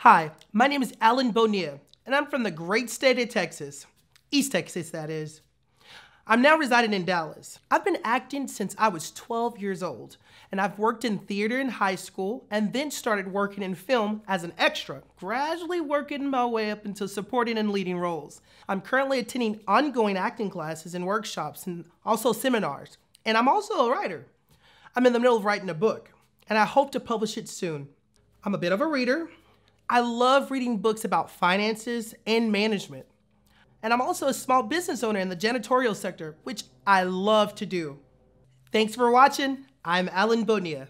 Hi, my name is Alan Bonilla, and I'm from the great state of Texas. East Texas, that is. I'm now residing in Dallas. I've been acting since I was 12 years old, and I've worked in theater in high school and then started working in film as an extra, gradually working my way up into supporting and leading roles. I'm currently attending ongoing acting classes and workshops and also seminars, and I'm also a writer. I'm in the middle of writing a book, and I hope to publish it soon. I'm a bit of a reader, I love reading books about finances and management. And I'm also a small business owner in the janitorial sector, which I love to do. Thanks for watching. I'm Alan Bonilla.